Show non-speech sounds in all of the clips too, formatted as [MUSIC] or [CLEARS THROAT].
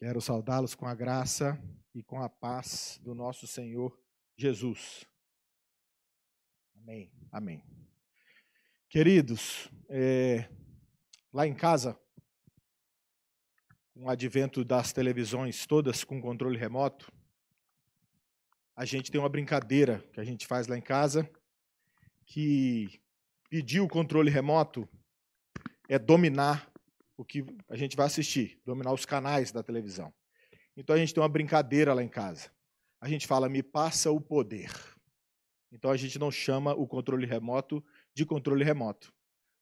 Quero saudá-los com a graça e com a paz do nosso Senhor Jesus. Amém. Amém. Queridos, é, lá em casa, com o advento das televisões todas com controle remoto, a gente tem uma brincadeira que a gente faz lá em casa, que pedir o controle remoto é dominar o que a gente vai assistir, dominar os canais da televisão. Então a gente tem uma brincadeira lá em casa. A gente fala, me passa o poder. Então a gente não chama o controle remoto de controle remoto.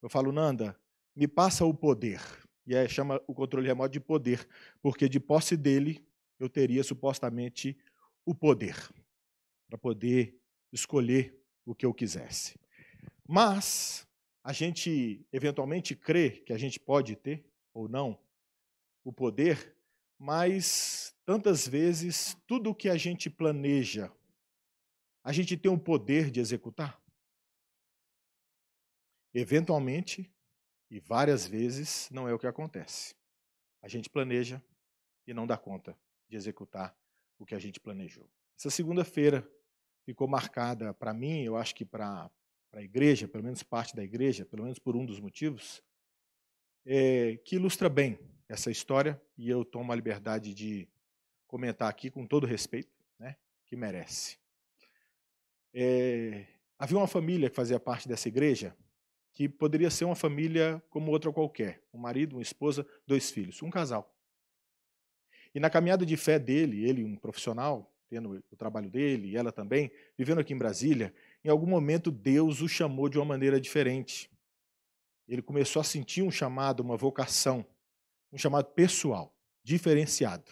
Eu falo, Nanda, me passa o poder. E aí chama o controle remoto de poder, porque de posse dele eu teria supostamente o poder para poder escolher o que eu quisesse. Mas a gente eventualmente crê que a gente pode ter ou não o poder, mas tantas vezes tudo o que a gente planeja, a gente tem o poder de executar? Eventualmente, e várias vezes, não é o que acontece. A gente planeja e não dá conta de executar o que a gente planejou. Essa segunda-feira ficou marcada para mim, eu acho que para para a igreja, pelo menos parte da igreja, pelo menos por um dos motivos, é, que ilustra bem essa história e eu tomo a liberdade de comentar aqui com todo respeito, né, que merece. É, havia uma família que fazia parte dessa igreja que poderia ser uma família como outra qualquer, um marido, uma esposa, dois filhos, um casal. E na caminhada de fé dele, ele um profissional, tendo o trabalho dele e ela também, vivendo aqui em Brasília, em algum momento Deus o chamou de uma maneira diferente. Ele começou a sentir um chamado, uma vocação, um chamado pessoal, diferenciado.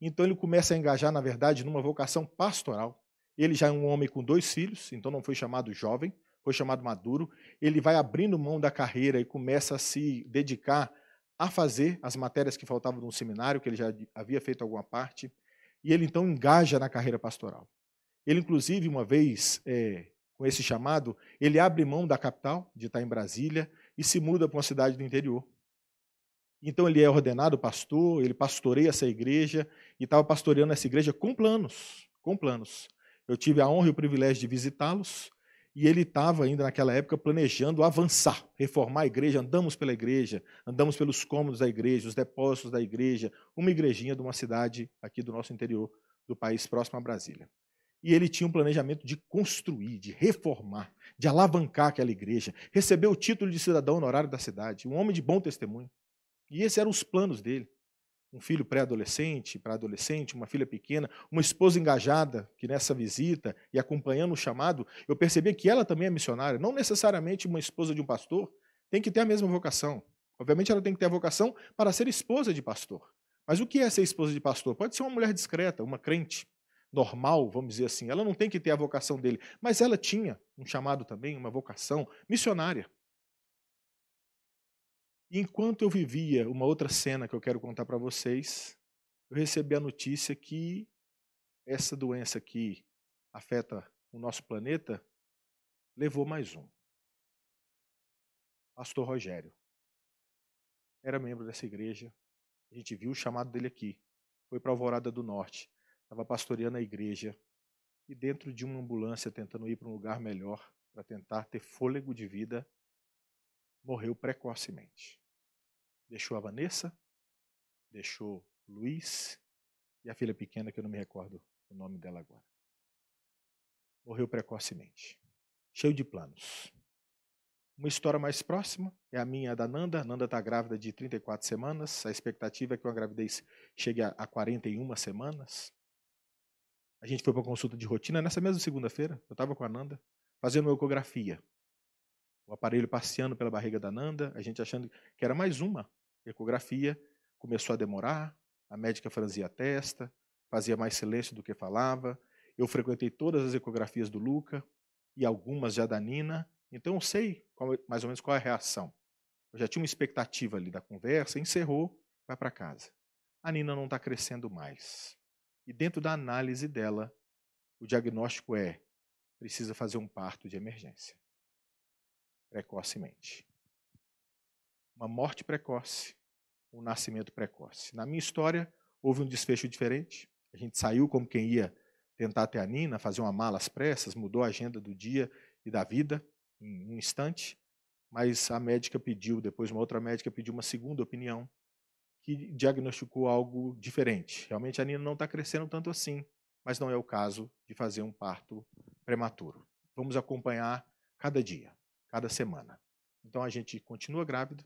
Então ele começa a engajar, na verdade, numa vocação pastoral. Ele já é um homem com dois filhos, então não foi chamado jovem, foi chamado maduro. Ele vai abrindo mão da carreira e começa a se dedicar a fazer as matérias que faltavam no seminário, que ele já havia feito alguma parte. E ele então engaja na carreira pastoral. Ele, inclusive, uma vez é, com esse chamado, ele abre mão da capital, de estar em Brasília, e se muda para uma cidade do interior. Então ele é ordenado pastor, ele pastoreia essa igreja e estava pastoreando essa igreja com planos, com planos. Eu tive a honra e o privilégio de visitá-los e ele estava ainda naquela época planejando avançar, reformar a igreja. Andamos pela igreja, andamos pelos cômodos da igreja, os depósitos da igreja, uma igrejinha de uma cidade aqui do nosso interior do país próximo a Brasília. E ele tinha um planejamento de construir, de reformar, de alavancar aquela igreja, receber o título de cidadão honorário da cidade, um homem de bom testemunho. E esses eram os planos dele. Um filho pré-adolescente, para adolescente, uma filha pequena, uma esposa engajada, que nessa visita e acompanhando o chamado, eu percebi que ela também é missionária. Não necessariamente uma esposa de um pastor tem que ter a mesma vocação. Obviamente ela tem que ter a vocação para ser esposa de pastor. Mas o que é ser esposa de pastor? Pode ser uma mulher discreta, uma crente, normal, vamos dizer assim, ela não tem que ter a vocação dele, mas ela tinha um chamado também, uma vocação missionária. E enquanto eu vivia uma outra cena que eu quero contar para vocês, eu recebi a notícia que essa doença que afeta o nosso planeta levou mais um. Pastor Rogério. Era membro dessa igreja. A gente viu o chamado dele aqui. Foi para a Alvorada do Norte estava pastoreando a igreja e dentro de uma ambulância tentando ir para um lugar melhor, para tentar ter fôlego de vida, morreu precocemente. Deixou a Vanessa, deixou Luiz e a filha pequena, que eu não me recordo o nome dela agora. Morreu precocemente, cheio de planos. Uma história mais próxima é a minha da Nanda. Nanda está grávida de 34 semanas. A expectativa é que uma gravidez chegue a 41 semanas. A gente foi para consulta de rotina nessa mesma segunda-feira. Eu estava com a Nanda fazendo uma ecografia. O aparelho passeando pela barriga da Nanda, a gente achando que era mais uma ecografia. Começou a demorar, a médica franzia a testa, fazia mais silêncio do que falava. Eu frequentei todas as ecografias do Luca e algumas já da Nina, então eu sei qual, mais ou menos qual é a reação. Eu já tinha uma expectativa ali da conversa, encerrou, vai para casa. A Nina não está crescendo mais. E dentro da análise dela, o diagnóstico é: precisa fazer um parto de emergência, precocemente. Uma morte precoce, um nascimento precoce. Na minha história, houve um desfecho diferente. A gente saiu como quem ia tentar até a Nina, fazer uma mala às pressas, mudou a agenda do dia e da vida em um instante, mas a médica pediu, depois uma outra médica pediu uma segunda opinião que diagnosticou algo diferente. Realmente a Nina não está crescendo tanto assim, mas não é o caso de fazer um parto prematuro. Vamos acompanhar cada dia, cada semana. Então a gente continua grávido,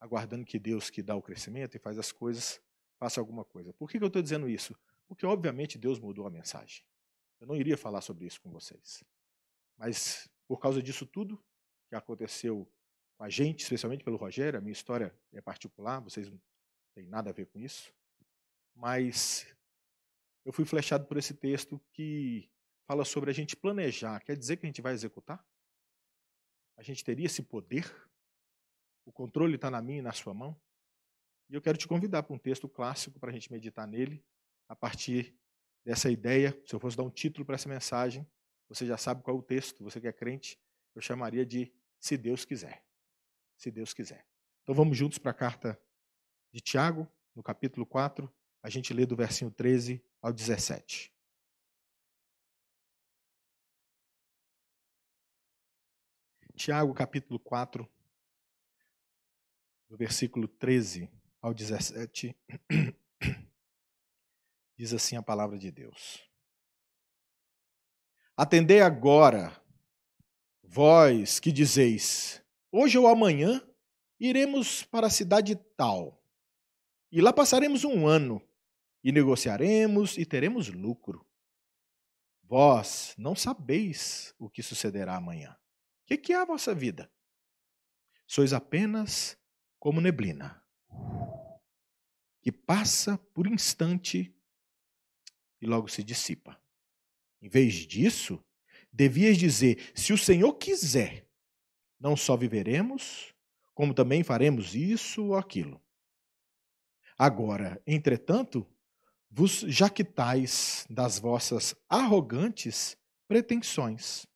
aguardando que Deus que dá o crescimento e faz as coisas, faça alguma coisa. Por que, que eu estou dizendo isso? Porque, obviamente, Deus mudou a mensagem. Eu não iria falar sobre isso com vocês. Mas, por causa disso tudo que aconteceu com a gente, especialmente pelo Rogério. A minha história é particular, vocês não têm nada a ver com isso. Mas eu fui flechado por esse texto que fala sobre a gente planejar. Quer dizer que a gente vai executar? A gente teria esse poder? O controle está na minha e na sua mão? E eu quero te convidar para um texto clássico para a gente meditar nele a partir dessa ideia. Se eu fosse dar um título para essa mensagem, você já sabe qual é o texto, você que é crente, eu chamaria de Se Deus Quiser se Deus quiser. Então vamos juntos para a carta de Tiago, no capítulo 4, a gente lê do versinho 13 ao 17. Tiago, capítulo 4, do versículo 13 ao 17, [CLEARS THROAT] diz assim a palavra de Deus: Atendei agora, vós que dizeis, Hoje ou amanhã iremos para a cidade tal. E lá passaremos um ano, e negociaremos e teremos lucro. Vós não sabeis o que sucederá amanhã. O que, que é a vossa vida? Sois apenas como neblina, que passa por instante e logo se dissipa. Em vez disso, devias dizer: se o Senhor quiser, não só viveremos, como também faremos isso ou aquilo. Agora, entretanto, vos jactais das vossas arrogantes pretensões.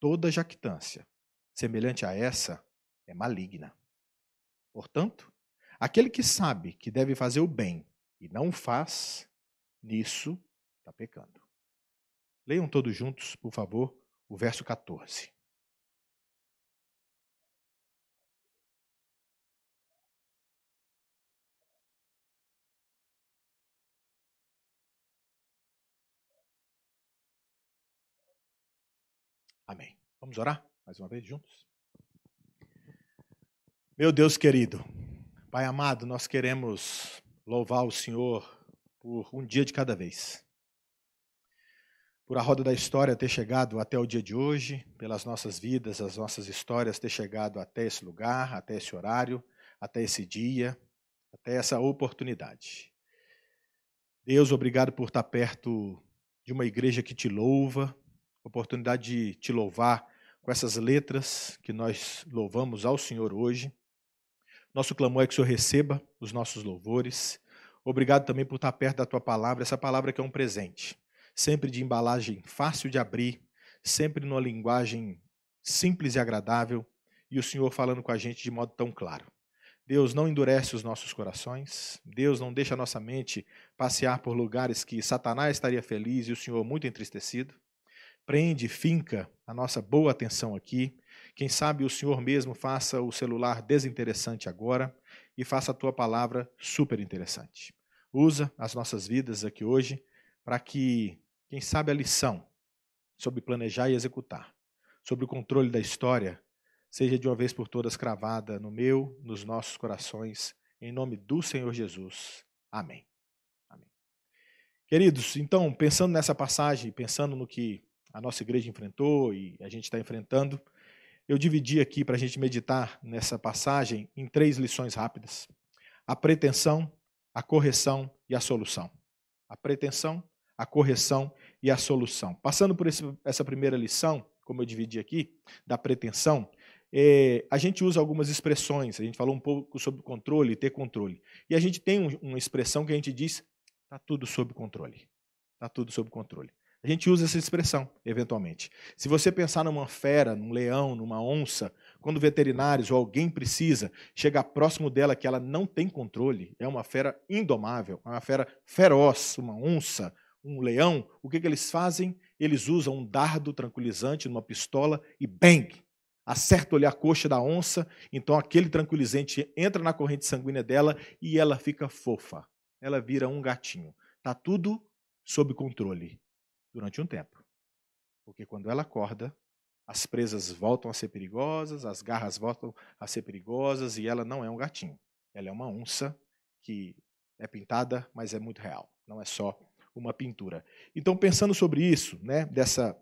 Toda jactância, semelhante a essa, é maligna. Portanto, aquele que sabe que deve fazer o bem e não faz, nisso está pecando. Leiam todos juntos, por favor, o verso 14. Vamos orar mais uma vez juntos? Meu Deus querido, Pai amado, nós queremos louvar o Senhor por um dia de cada vez. Por a roda da história ter chegado até o dia de hoje, pelas nossas vidas, as nossas histórias ter chegado até esse lugar, até esse horário, até esse dia, até essa oportunidade. Deus, obrigado por estar perto de uma igreja que te louva, oportunidade de te louvar com essas letras que nós louvamos ao Senhor hoje. Nosso clamor é que o Senhor receba os nossos louvores. Obrigado também por estar perto da tua palavra, essa palavra que é um presente, sempre de embalagem fácil de abrir, sempre numa linguagem simples e agradável, e o Senhor falando com a gente de modo tão claro. Deus não endurece os nossos corações, Deus não deixa a nossa mente passear por lugares que Satanás estaria feliz e o Senhor muito entristecido prende, finca a nossa boa atenção aqui. Quem sabe o Senhor mesmo faça o celular desinteressante agora e faça a tua palavra super interessante. Usa as nossas vidas aqui hoje para que, quem sabe, a lição sobre planejar e executar, sobre o controle da história, seja de uma vez por todas cravada no meu, nos nossos corações, em nome do Senhor Jesus. Amém. Amém. Queridos, então, pensando nessa passagem, pensando no que a nossa igreja enfrentou e a gente está enfrentando, eu dividi aqui para a gente meditar nessa passagem em três lições rápidas: a pretensão, a correção e a solução. A pretensão, a correção e a solução. Passando por esse, essa primeira lição, como eu dividi aqui, da pretensão, é, a gente usa algumas expressões. A gente falou um pouco sobre controle, ter controle. E a gente tem um, uma expressão que a gente diz: está tudo sob controle. Está tudo sob controle. A gente usa essa expressão, eventualmente. Se você pensar numa fera, num leão, numa onça, quando veterinários ou alguém precisa chegar próximo dela que ela não tem controle, é uma fera indomável, é uma fera feroz, uma onça, um leão, o que, que eles fazem? Eles usam um dardo tranquilizante numa pistola e bang! Acerta lhe a coxa da onça, então aquele tranquilizante entra na corrente sanguínea dela e ela fica fofa. Ela vira um gatinho. Tá tudo sob controle durante um tempo. Porque quando ela acorda, as presas voltam a ser perigosas, as garras voltam a ser perigosas e ela não é um gatinho. Ela é uma onça que é pintada, mas é muito real. Não é só uma pintura. Então, pensando sobre isso, né, dessa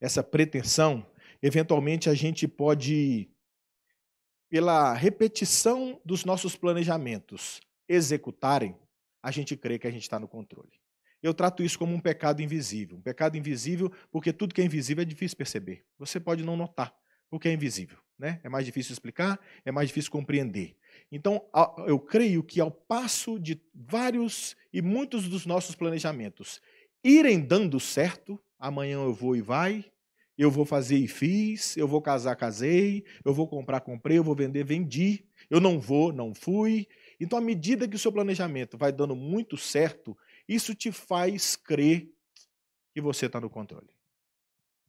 essa pretensão, eventualmente a gente pode, pela repetição dos nossos planejamentos executarem, a gente crê que a gente está no controle. Eu trato isso como um pecado invisível. Um pecado invisível porque tudo que é invisível é difícil perceber. Você pode não notar, porque é invisível. Né? É mais difícil explicar, é mais difícil compreender. Então, eu creio que ao passo de vários e muitos dos nossos planejamentos irem dando certo, amanhã eu vou e vai, eu vou fazer e fiz, eu vou casar, casei, eu vou comprar, comprei, eu vou vender, vendi, eu não vou, não fui. Então, à medida que o seu planejamento vai dando muito certo isso te faz crer que você está no controle.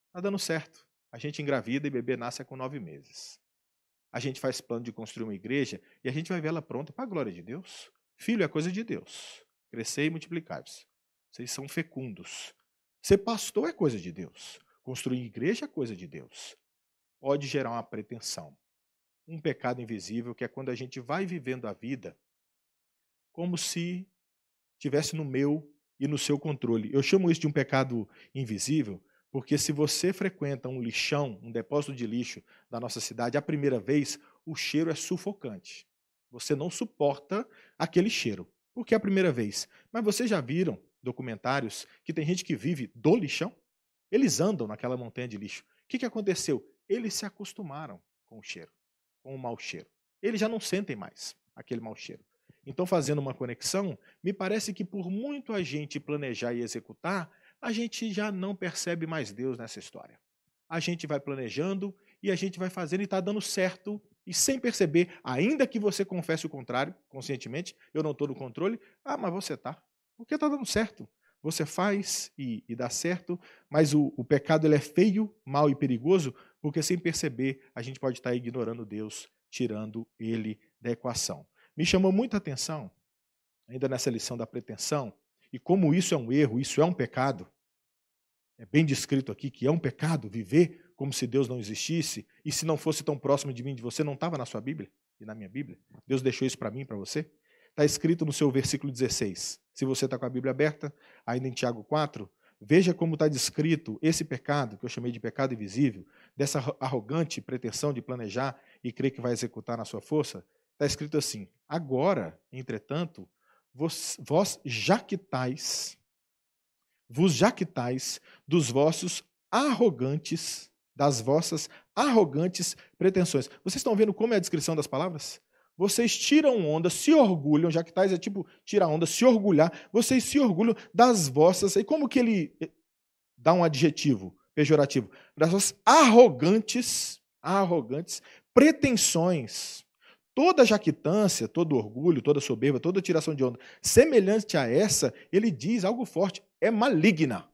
Está dando certo. A gente engravida e bebê nasce com nove meses. A gente faz plano de construir uma igreja e a gente vai ver ela pronta para a glória de Deus. Filho é coisa de Deus. Crescer e multiplicar-vos. Vocês são fecundos. Ser pastor é coisa de Deus. Construir igreja é coisa de Deus. Pode gerar uma pretensão. Um pecado invisível que é quando a gente vai vivendo a vida como se tivesse no meu e no seu controle. Eu chamo isso de um pecado invisível, porque se você frequenta um lixão, um depósito de lixo da nossa cidade a primeira vez, o cheiro é sufocante. Você não suporta aquele cheiro, porque é a primeira vez. Mas vocês já viram documentários que tem gente que vive do lixão? Eles andam naquela montanha de lixo. O que, que aconteceu? Eles se acostumaram com o cheiro, com o mau cheiro. Eles já não sentem mais aquele mau cheiro. Então, fazendo uma conexão, me parece que por muito a gente planejar e executar, a gente já não percebe mais Deus nessa história. A gente vai planejando e a gente vai fazendo e está dando certo e sem perceber, ainda que você confesse o contrário, conscientemente, eu não estou no controle, ah, mas você está, porque está dando certo. Você faz e, e dá certo, mas o, o pecado ele é feio, mal e perigoso, porque sem perceber a gente pode estar tá ignorando Deus, tirando ele da equação. Me chamou muita atenção, ainda nessa lição da pretensão, e como isso é um erro, isso é um pecado. É bem descrito aqui que é um pecado viver como se Deus não existisse e se não fosse tão próximo de mim, de você, não estava na sua Bíblia e na minha Bíblia. Deus deixou isso para mim para você. Está escrito no seu versículo 16. Se você está com a Bíblia aberta, ainda em Tiago 4, veja como está descrito esse pecado, que eu chamei de pecado invisível, dessa arrogante pretensão de planejar e crer que vai executar na sua força está escrito assim: Agora, entretanto, vos, vós jactais, vos jactais dos vossos arrogantes, das vossas arrogantes pretensões. Vocês estão vendo como é a descrição das palavras? Vocês tiram onda, se orgulham, jactais é tipo tirar onda, se orgulhar, vocês se orgulham das vossas. E como que ele eh, dá um adjetivo pejorativo? Das vossas arrogantes, arrogantes pretensões. Toda jaquitância, todo orgulho, toda soberba, toda tiração de onda, semelhante a essa, ele diz algo forte, é maligna,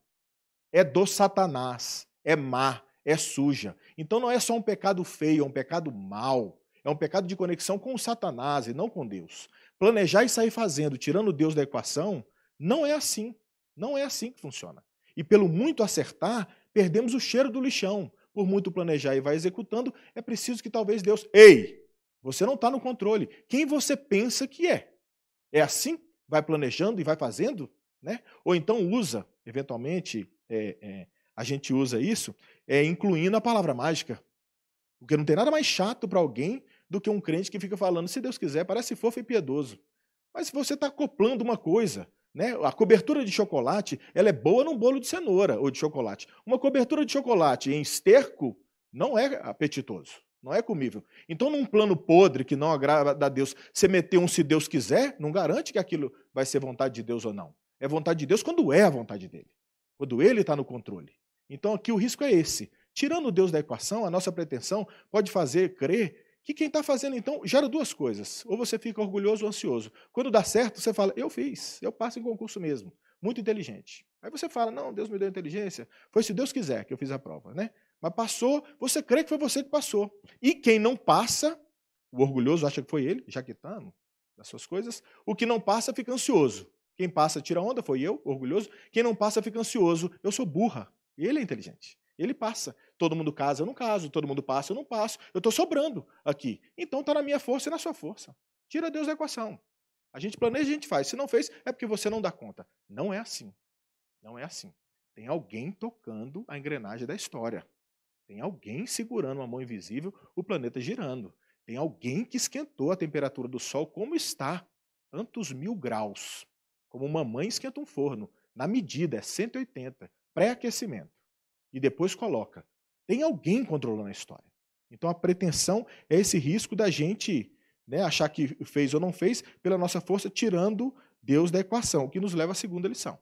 é do Satanás, é má, é suja. Então não é só um pecado feio, é um pecado mau, é um pecado de conexão com o Satanás e não com Deus. Planejar e sair fazendo, tirando Deus da equação, não é assim. Não é assim que funciona. E pelo muito acertar, perdemos o cheiro do lixão. Por muito planejar e vai executando, é preciso que talvez Deus. Ei! Você não está no controle. Quem você pensa que é? É assim? Vai planejando e vai fazendo? Né? Ou então usa, eventualmente, é, é, a gente usa isso, é, incluindo a palavra mágica. Porque não tem nada mais chato para alguém do que um crente que fica falando, se Deus quiser, parece fofo e piedoso. Mas se você está acoplando uma coisa, né? A cobertura de chocolate ela é boa num bolo de cenoura ou de chocolate. Uma cobertura de chocolate em esterco não é apetitoso. Não é comível. Então, num plano podre que não agrada a Deus, você meter um se Deus quiser, não garante que aquilo vai ser vontade de Deus ou não. É vontade de Deus quando é a vontade dele, quando ele está no controle. Então, aqui o risco é esse. Tirando Deus da equação, a nossa pretensão pode fazer crer que quem está fazendo, então, gera duas coisas. Ou você fica orgulhoso ou ansioso. Quando dá certo, você fala, eu fiz, eu passo em concurso mesmo. Muito inteligente. Aí você fala, não, Deus me deu inteligência. Foi se Deus quiser que eu fiz a prova, né? Mas passou, você crê que foi você que passou. E quem não passa, o orgulhoso acha que foi ele, jaquetano, tá, das suas coisas. O que não passa fica ansioso. Quem passa tira onda, foi eu, orgulhoso. Quem não passa fica ansioso, eu sou burra. Ele é inteligente. Ele passa. Todo mundo casa, eu não caso. Todo mundo passa, eu não passo. Eu estou sobrando aqui. Então está na minha força e na sua força. Tira Deus da equação. A gente planeja a gente faz. Se não fez, é porque você não dá conta. Não é assim. Não é assim. Tem alguém tocando a engrenagem da história. Tem alguém segurando uma mão invisível, o planeta girando. Tem alguém que esquentou a temperatura do Sol como está, tantos mil graus. Como uma mãe esquenta um forno, na medida é 180, pré-aquecimento. E depois coloca. Tem alguém controlando a história. Então a pretensão é esse risco da gente né, achar que fez ou não fez pela nossa força, tirando Deus da equação, o que nos leva à segunda lição.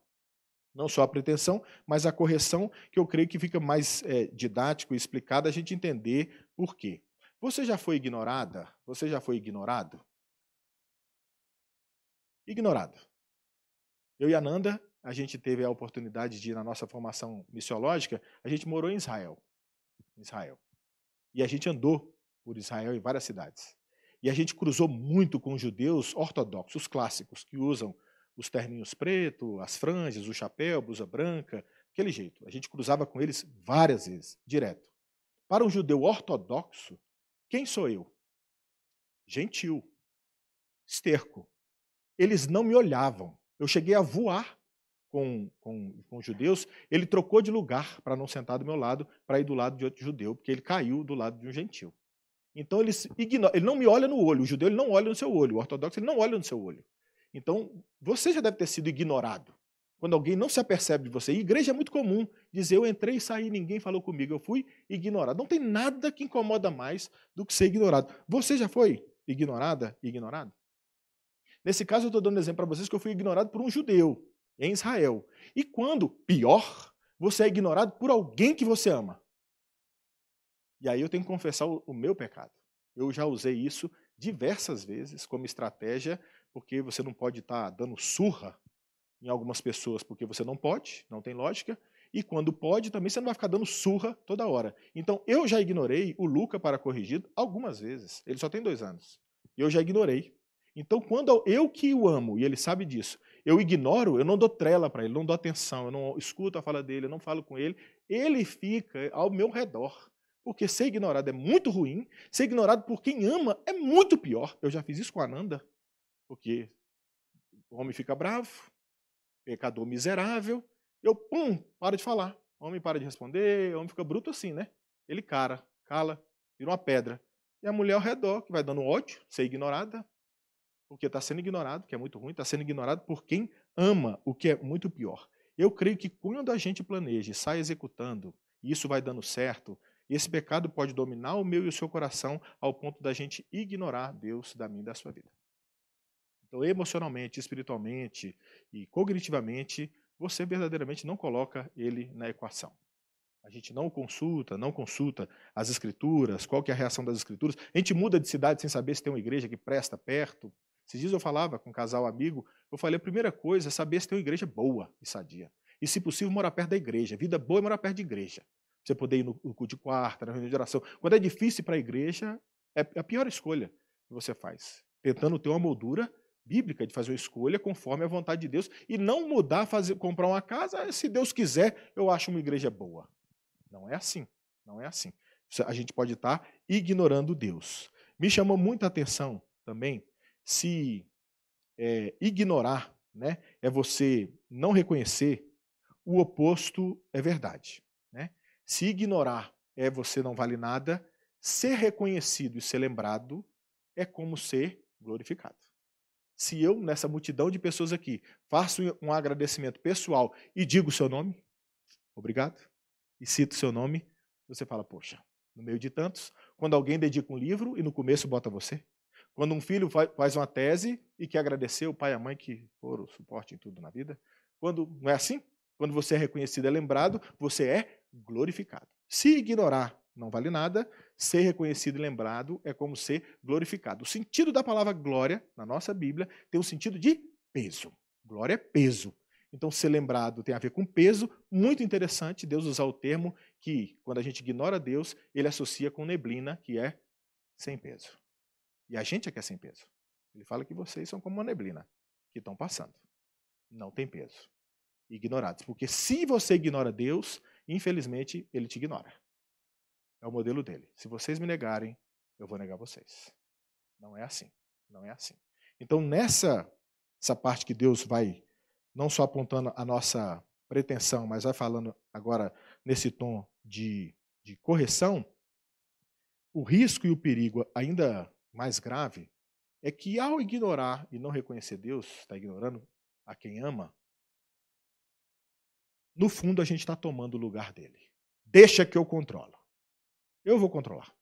Não só a pretensão, mas a correção, que eu creio que fica mais é, didático e explicado a gente entender por quê. Você já foi ignorada? Você já foi ignorado? Ignorado. Eu e a Nanda, a gente teve a oportunidade de, na nossa formação missiológica, a gente morou em Israel. Israel. E a gente andou por Israel em várias cidades. E a gente cruzou muito com judeus ortodoxos, clássicos, que usam os terninhos preto, as franjas, o chapéu, blusa branca, aquele jeito. A gente cruzava com eles várias vezes, direto. Para um judeu ortodoxo, quem sou eu? Gentil, esterco. Eles não me olhavam. Eu cheguei a voar com, com, com os judeus. Ele trocou de lugar para não sentar do meu lado, para ir do lado de outro judeu, porque ele caiu do lado de um gentil. Então eles ignoram, ele não me olha no olho. O judeu ele não olha no seu olho, o ortodoxo ele não olha no seu olho. Então, você já deve ter sido ignorado. Quando alguém não se apercebe de você, e igreja é muito comum dizer eu entrei e saí, ninguém falou comigo, eu fui ignorado. Não tem nada que incomoda mais do que ser ignorado. Você já foi ignorada e ignorado? Nesse caso, eu estou dando exemplo para vocês que eu fui ignorado por um judeu em Israel. E quando, pior, você é ignorado por alguém que você ama. E aí eu tenho que confessar o meu pecado. Eu já usei isso diversas vezes como estratégia porque você não pode estar tá dando surra em algumas pessoas, porque você não pode, não tem lógica, e quando pode, também você não vai ficar dando surra toda hora. Então, eu já ignorei o Luca para corrigido algumas vezes. Ele só tem dois anos. Eu já ignorei. Então, quando eu que o amo, e ele sabe disso, eu ignoro, eu não dou trela para ele, não dou atenção, eu não escuto a fala dele, eu não falo com ele, ele fica ao meu redor. Porque ser ignorado é muito ruim, ser ignorado por quem ama é muito pior. Eu já fiz isso com a Ananda. Porque o homem fica bravo, pecador miserável, eu, pum, paro de falar. O homem para de responder, o homem fica bruto assim, né? Ele cara, cala, vira uma pedra. E a mulher ao redor, que vai dando ódio, ser ignorada, porque está sendo ignorado, que é muito ruim, está sendo ignorado por quem ama, o que é muito pior. Eu creio que quando a gente planeja e sai executando, e isso vai dando certo, esse pecado pode dominar o meu e o seu coração ao ponto da gente ignorar Deus da minha e da sua vida. Então, emocionalmente, espiritualmente e cognitivamente, você verdadeiramente não coloca ele na equação. A gente não consulta, não consulta as escrituras, qual que é a reação das escrituras. A gente muda de cidade sem saber se tem uma igreja que presta perto. Esses dias eu falava com um casal amigo, eu falei, a primeira coisa é saber se tem uma igreja boa e sadia. E, se possível, morar perto da igreja. Vida boa é morar perto de igreja. Você poder ir no, cu de quarta, na reunião de oração. Quando é difícil para a igreja, é, é a pior escolha que você faz. Tentando ter uma moldura bíblica de fazer uma escolha conforme a vontade de Deus e não mudar, fazer, comprar uma casa, se Deus quiser, eu acho uma igreja boa. Não é assim. Não é assim. A gente pode estar tá ignorando Deus. Me chamou muita atenção também se é, ignorar né, é você não reconhecer o oposto é verdade. Né? Se ignorar é você não vale nada, ser reconhecido e ser lembrado é como ser glorificado se eu, nessa multidão de pessoas aqui, faço um agradecimento pessoal e digo o seu nome, obrigado, e cito o seu nome, você fala, poxa, no meio de tantos, quando alguém dedica um livro e no começo bota você. Quando um filho faz uma tese e quer agradecer o pai e a mãe que foram o suporte em tudo na vida. Quando não é assim? Quando você é reconhecido, é lembrado, você é glorificado. Se ignorar não vale nada. Ser reconhecido e lembrado é como ser glorificado. O sentido da palavra glória, na nossa Bíblia, tem um sentido de peso. Glória é peso. Então, ser lembrado tem a ver com peso. Muito interessante Deus usar o termo que, quando a gente ignora Deus, ele associa com neblina, que é sem peso. E a gente é que é sem peso. Ele fala que vocês são como uma neblina, que estão passando. Não tem peso. Ignorados. Porque se você ignora Deus, infelizmente, ele te ignora é o modelo dele. Se vocês me negarem, eu vou negar vocês. Não é assim. Não é assim. Então, nessa essa parte que Deus vai não só apontando a nossa pretensão, mas vai falando agora nesse tom de, de correção, o risco e o perigo ainda mais grave é que ao ignorar e não reconhecer Deus, está ignorando a quem ama, no fundo a gente está tomando o lugar dele. Deixa que eu controlo. Eu vou controlar.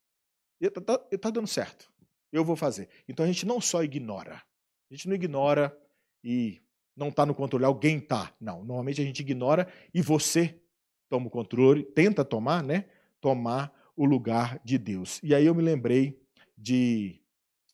Está tá, tá, tá dando certo. Eu vou fazer. Então a gente não só ignora. A gente não ignora e não está no controle. Alguém está. Não. Normalmente a gente ignora e você toma o controle, tenta tomar, né? Tomar o lugar de Deus. E aí eu me lembrei de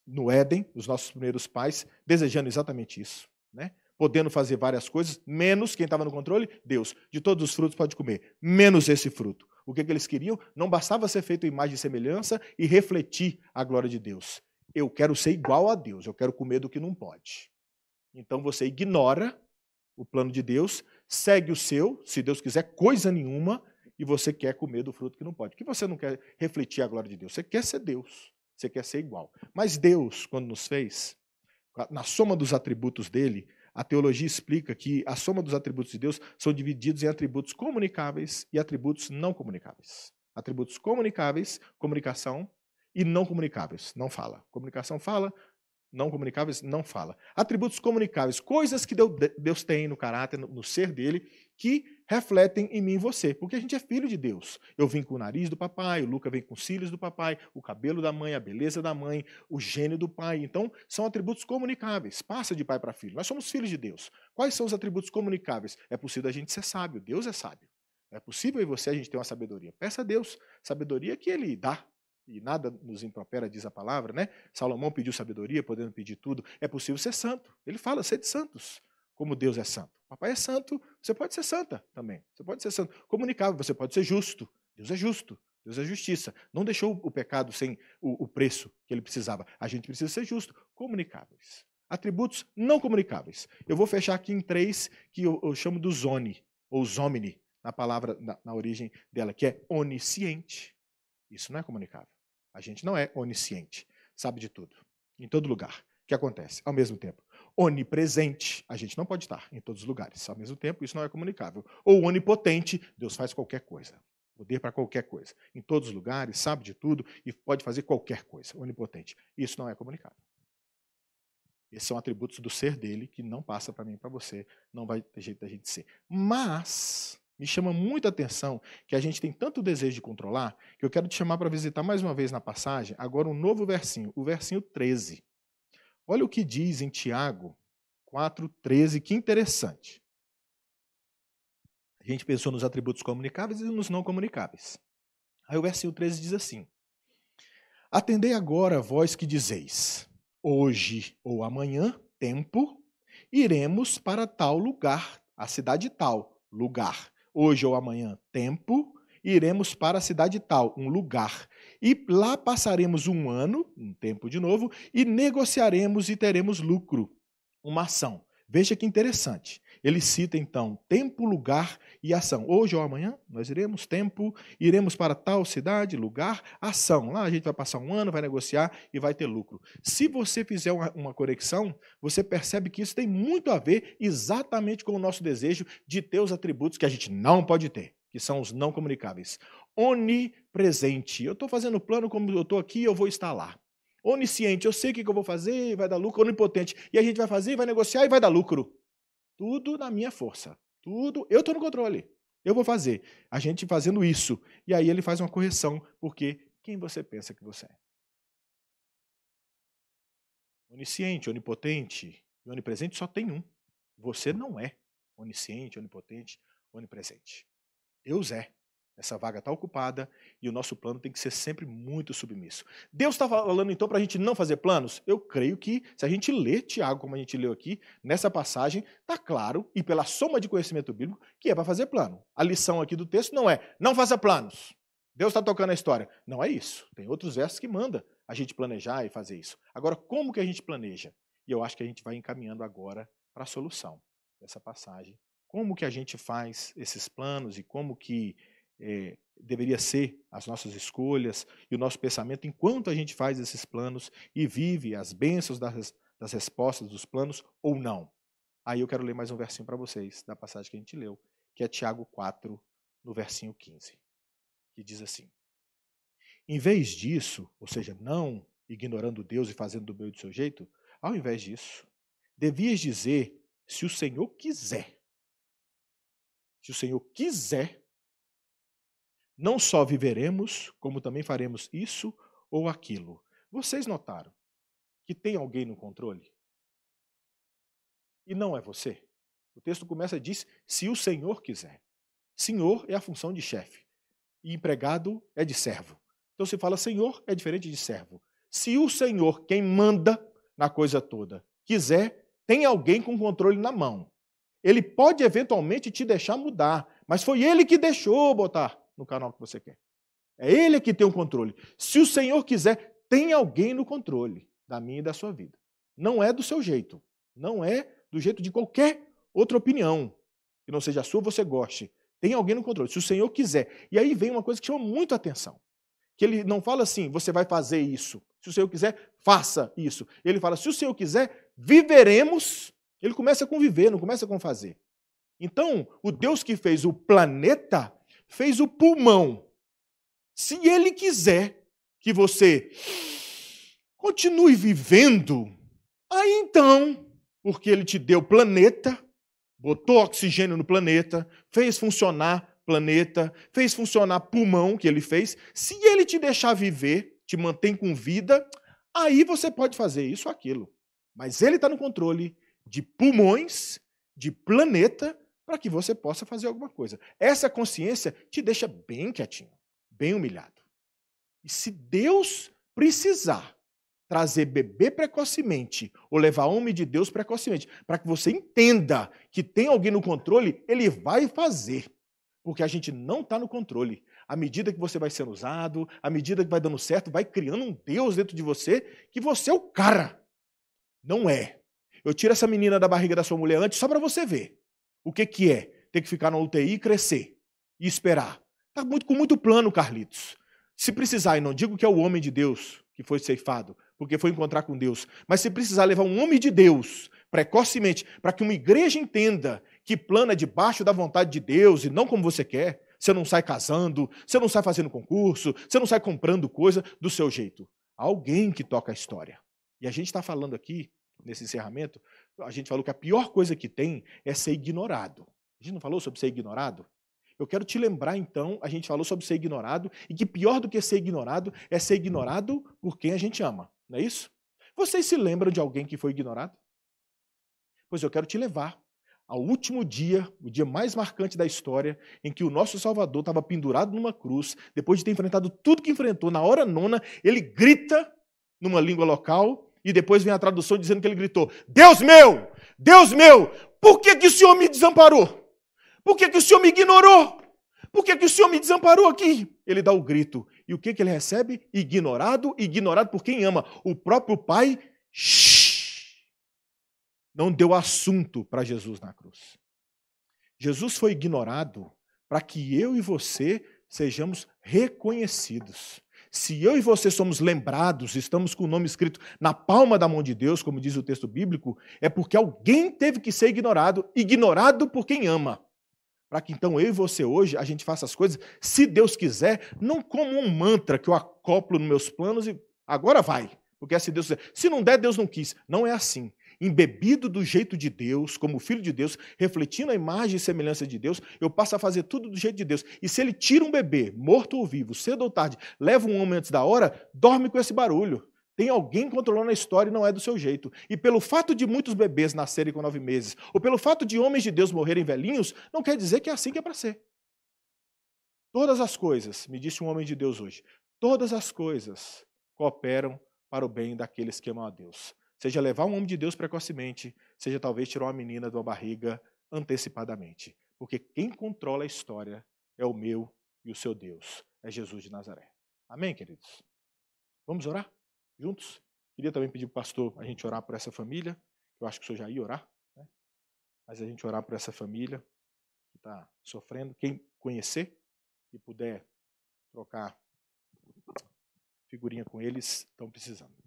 no Éden, os nossos primeiros pais, desejando exatamente isso, né? Podendo fazer várias coisas, menos quem estava no controle, Deus. De todos os frutos pode comer, menos esse fruto. O que, é que eles queriam? Não bastava ser feito imagem e semelhança e refletir a glória de Deus. Eu quero ser igual a Deus, eu quero comer do que não pode. Então você ignora o plano de Deus, segue o seu, se Deus quiser, coisa nenhuma, e você quer comer do fruto que não pode. Que você não quer refletir a glória de Deus, você quer ser Deus, você quer ser igual. Mas Deus, quando nos fez, na soma dos atributos dele, a teologia explica que a soma dos atributos de Deus são divididos em atributos comunicáveis e atributos não comunicáveis. Atributos comunicáveis, comunicação, e não comunicáveis, não fala. Comunicação fala, não comunicáveis, não fala. Atributos comunicáveis, coisas que Deus tem no caráter, no ser dele, que refletem em mim e você, porque a gente é filho de Deus. Eu vim com o nariz do papai, o Luca vem com os cílios do papai, o cabelo da mãe, a beleza da mãe, o gênio do pai. Então, são atributos comunicáveis. Passa de pai para filho. Nós somos filhos de Deus. Quais são os atributos comunicáveis? É possível a gente ser sábio. Deus é sábio. É possível e você a gente ter uma sabedoria. Peça a Deus sabedoria que ele dá, e nada nos impropera, diz a palavra, né? Salomão pediu sabedoria, podendo pedir tudo. É possível ser santo. Ele fala, ser de santos, como Deus é santo. Papai é santo, você pode ser santa também. Você pode ser santo. Comunicável, você pode ser justo. Deus é justo. Deus é justiça. Não deixou o pecado sem o, o preço que ele precisava. A gente precisa ser justo. Comunicáveis. Atributos não comunicáveis. Eu vou fechar aqui em três que eu, eu chamo do zone, ou zomini, na palavra, na, na origem dela, que é onisciente. Isso não é comunicável. A gente não é onisciente, sabe de tudo, em todo lugar. O que acontece? Ao mesmo tempo, onipresente, a gente não pode estar em todos os lugares. Ao mesmo tempo, isso não é comunicável. Ou onipotente, Deus faz qualquer coisa. Poder para qualquer coisa. Em todos os lugares, sabe de tudo e pode fazer qualquer coisa. Onipotente. Isso não é comunicável. Esses são atributos do ser dele que não passa para mim, para você, não vai ter jeito da gente ser. Mas me chama muita atenção que a gente tem tanto desejo de controlar, que eu quero te chamar para visitar mais uma vez na passagem, agora um novo versinho, o versinho 13. Olha o que diz em Tiago 4,13, que interessante. A gente pensou nos atributos comunicáveis e nos não comunicáveis. Aí o versículo 13 diz assim: Atendei agora vós que dizeis: Hoje ou amanhã, tempo, iremos para tal lugar, a cidade tal, lugar hoje ou amanhã, tempo, iremos para a cidade tal, um lugar. E lá passaremos um ano, um tempo de novo, e negociaremos e teremos lucro, uma ação. Veja que interessante. Ele cita então tempo, lugar e ação. Hoje ou amanhã nós iremos tempo, iremos para tal cidade, lugar, ação. Lá a gente vai passar um ano, vai negociar e vai ter lucro. Se você fizer uma, uma conexão, você percebe que isso tem muito a ver exatamente com o nosso desejo de ter os atributos que a gente não pode ter, que são os não comunicáveis. Onipresente. Eu estou fazendo o plano como eu estou aqui, eu vou estar lá onisciente, eu sei o que eu vou fazer, vai dar lucro, onipotente, e a gente vai fazer, vai negociar e vai dar lucro. Tudo na minha força. Tudo. Eu estou no controle. Eu vou fazer. A gente fazendo isso. E aí ele faz uma correção, porque quem você pensa que você é? Onisciente, onipotente e onipresente só tem um. Você não é onisciente, onipotente, onipresente. Deus é. Essa vaga está ocupada e o nosso plano tem que ser sempre muito submisso. Deus está falando então para a gente não fazer planos? Eu creio que, se a gente ler Tiago, como a gente leu aqui, nessa passagem, está claro, e pela soma de conhecimento bíblico, que é para fazer plano. A lição aqui do texto não é não faça planos. Deus está tocando a história. Não é isso. Tem outros versos que manda a gente planejar e fazer isso. Agora, como que a gente planeja? E eu acho que a gente vai encaminhando agora para a solução dessa passagem. Como que a gente faz esses planos e como que é, deveria ser as nossas escolhas e o nosso pensamento enquanto a gente faz esses planos e vive as bênçãos das, das respostas dos planos ou não. Aí eu quero ler mais um versinho para vocês da passagem que a gente leu, que é Tiago 4, no versinho 15, que diz assim: Em vez disso, ou seja, não ignorando Deus e fazendo do meu e do seu jeito, ao invés disso, devias dizer: se o Senhor quiser, se o Senhor quiser, não só viveremos, como também faremos isso ou aquilo. Vocês notaram que tem alguém no controle? E não é você. O texto começa e diz: se o Senhor quiser. Senhor é a função de chefe, e empregado é de servo. Então se fala Senhor é diferente de servo. Se o Senhor, quem manda na coisa toda, quiser, tem alguém com controle na mão. Ele pode eventualmente te deixar mudar, mas foi ele que deixou botar no canal que você quer. É Ele que tem o controle. Se o Senhor quiser, tem alguém no controle da minha e da sua vida. Não é do seu jeito. Não é do jeito de qualquer outra opinião que não seja a sua, você goste. Tem alguém no controle. Se o Senhor quiser. E aí vem uma coisa que chama muito a atenção. Que ele não fala assim, você vai fazer isso. Se o Senhor quiser, faça isso. Ele fala, se o Senhor quiser, viveremos. Ele começa com viver, não começa com fazer. Então, o Deus que fez o planeta, fez o pulmão. Se ele quiser que você continue vivendo, aí então, porque ele te deu planeta, botou oxigênio no planeta, fez funcionar planeta, fez funcionar pulmão que ele fez, se ele te deixar viver, te mantém com vida, aí você pode fazer isso ou aquilo. Mas ele está no controle de pulmões, de planeta para que você possa fazer alguma coisa. Essa consciência te deixa bem quietinho, bem humilhado. E se Deus precisar trazer bebê precocemente ou levar homem de Deus precocemente, para que você entenda que tem alguém no controle, ele vai fazer. Porque a gente não está no controle. À medida que você vai sendo usado, à medida que vai dando certo, vai criando um Deus dentro de você que você é o cara. Não é. Eu tiro essa menina da barriga da sua mulher antes só para você ver. O que, que é? Ter que ficar na UTI e crescer e esperar. Está muito, com muito plano, Carlitos. Se precisar, e não digo que é o homem de Deus que foi ceifado, porque foi encontrar com Deus, mas se precisar levar um homem de Deus precocemente, para que uma igreja entenda que plana é debaixo da vontade de Deus e não como você quer, você não sai casando, você não sai fazendo concurso, você não sai comprando coisa do seu jeito. Alguém que toca a história. E a gente está falando aqui, nesse encerramento, a gente falou que a pior coisa que tem é ser ignorado. A gente não falou sobre ser ignorado? Eu quero te lembrar, então, a gente falou sobre ser ignorado e que pior do que ser ignorado é ser ignorado por quem a gente ama, não é isso? Vocês se lembram de alguém que foi ignorado? Pois eu quero te levar ao último dia, o dia mais marcante da história, em que o nosso Salvador estava pendurado numa cruz, depois de ter enfrentado tudo que enfrentou, na hora nona, ele grita numa língua local e depois vem a tradução dizendo que ele gritou: Deus meu, Deus meu, por que, que o Senhor me desamparou? Por que, que o Senhor me ignorou? Por que, que o Senhor me desamparou aqui? Ele dá o grito. E o que, que ele recebe? Ignorado, ignorado por quem ama. O próprio Pai shh, não deu assunto para Jesus na cruz. Jesus foi ignorado para que eu e você sejamos reconhecidos. Se eu e você somos lembrados, estamos com o nome escrito na palma da mão de Deus, como diz o texto bíblico, é porque alguém teve que ser ignorado, ignorado por quem ama. Para que então eu e você hoje a gente faça as coisas, se Deus quiser, não como um mantra que eu acoplo nos meus planos e agora vai, porque é se assim, Deus quiser. Se não der, Deus não quis. Não é assim embebido do jeito de Deus, como filho de Deus, refletindo a imagem e semelhança de Deus, eu passo a fazer tudo do jeito de Deus. E se ele tira um bebê, morto ou vivo, cedo ou tarde, leva um homem antes da hora, dorme com esse barulho. Tem alguém controlando a história e não é do seu jeito. E pelo fato de muitos bebês nascerem com nove meses, ou pelo fato de homens de Deus morrerem velhinhos, não quer dizer que é assim que é para ser. Todas as coisas, me disse um homem de Deus hoje, todas as coisas cooperam para o bem daqueles que amam a Deus seja levar um homem de Deus precocemente, seja talvez tirar uma menina de uma barriga antecipadamente. Porque quem controla a história é o meu e o seu Deus, é Jesus de Nazaré. Amém, queridos? Vamos orar juntos? Queria também pedir para o pastor a gente orar por essa família, eu acho que o senhor já ia orar, né? mas a gente orar por essa família que está sofrendo. Quem conhecer e puder trocar figurinha com eles, estão precisando.